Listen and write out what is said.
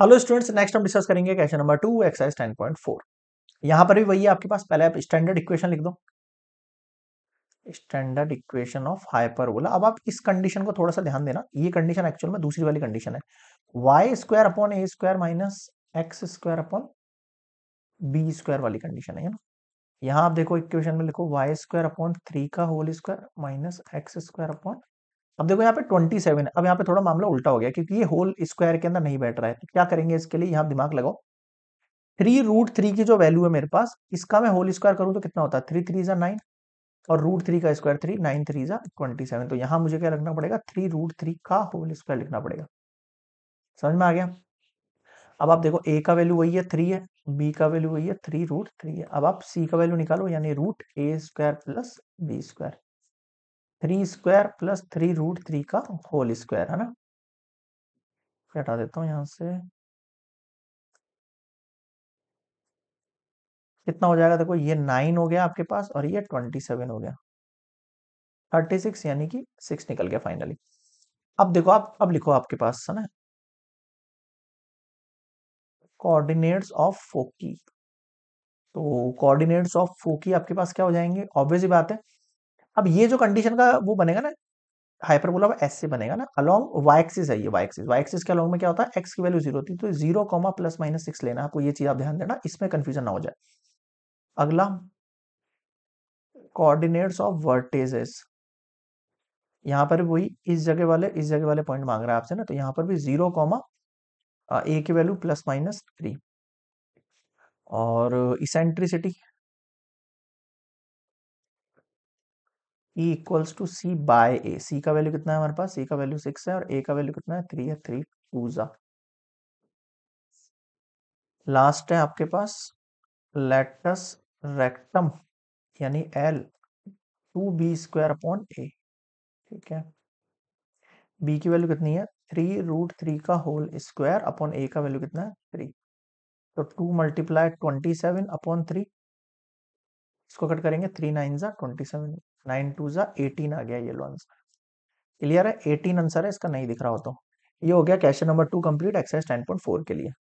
hello students next हम discuss करेंगे question number two exercise ten point four यहां पर भी वही है आपके पास पहले आप स्टैंडर्ड इक्वेशन लिख दो स्टैंडर्ड इक्वेशन ऑफ हाइपरबोला अब आप इस कंडीशन को थोड़ा सा ध्यान देना ये कंडीशन एक्चुअल में दूसरी वाली कंडीशन है Y square upon A square minus X square upon B square वाली कंडीशन है ना यहाँ आप देखो इक्वेशन में लिखो वाई स्क्वायर अपॉन थ्री का whole square minus X square upon अब देखो यहाँ पे 27 अब यहाँ पे थोड़ा मामला उल्टा हो गया क्योंकि ये होल स्क्वायर के अंदर नहीं बैठ रहा है तो क्या करेंगे इसके लिए यहाँ दिमाग लगाओ थ्री रूट थ्री की जो वैल्यू है मेरे पास इसका मैं होल स्क्वायर करूँ तो कितना होता है थ्री थ्री ज़ा नाइन और रूट थ्री का स्क्वायर थ्री नाइन थ्री ज़ा ट्वेंटी सेवन तो यहाँ मुझे क्या लिखना पड़ेगा थ्री रूट थ्री का होल स्क्वायर लिखना पड़ेगा समझ में आ गया अब आप देखो ए का वैल्यू वही है थ्री है बी का वैल्यू वही है थ्री रूट थ्री है अब आप सी का वैल्यू निकालो यानी root A square plus B square three square plus three root three का होल स्क्वायर है ना हटा देता हूं यहां से कितना हो जाएगा देखो ये नाइन हो गया आपके पास और ये ट्वेंटी सेवन हो गया थर्टी सिक्स यानी कि सिक्स निकल गया फाइनली अब देखो आप अब लिखो आपके पास है ना कोऑर्डिनेट्स ऑफ फोकी तो कोऑर्डिनेट्स ऑफ फोकी आपके पास क्या हो जाएंगे ऑब्वियस ही बात है अब ये जो कंडीशन का वो बनेगा ना हाइपरबोला एस से बनेगा ना अलॉन्ग वाई एक्सिस है ये वाई एक्सिस वाई एक्सिस के अलॉन्ग में क्या होता है एक्स की वैल्यू जीरो होती है तो zero comma plus minus six लेना आपको ये चीज आप ध्यान देना इसमें कंफ्यूजन ना हो जाए अगला कोऑर्डिनेट्स ऑफ वर्टेजेस यहां पर वही इस जगह वाले इस जगह वाले पॉइंट मांग रहा है आपसे ना तो यहां पर भी जीरो कॉमा ए की वैल्यू प्लस माइनस थ्री और eccentricity E equals to C by A C का वैल्यू कितना है हमारे पास सी का वैल्यू सिक्स है और ए का वैल्यू कितना है थ्री है थ्री टूजा लास्ट है आपके पास लेटस रेक्टम यानी L two B square upon A ठीक है बी की वैल्यू कितनी है थ्री रूट थ्री का होल स्क्वायर अपॉन ए का वैल्यू कितना है थ्री तो two multiply twenty seven upon three इसको कट करेंगे थ्री नाइन जा ट्वेंटी सेवन नाइन टू जा एटीन आ गया येलो आंसर क्लियर है एटीन आंसर है इसका नहीं दिख रहा हो तो ये हो गया question number two complete exercise ten point four के लिए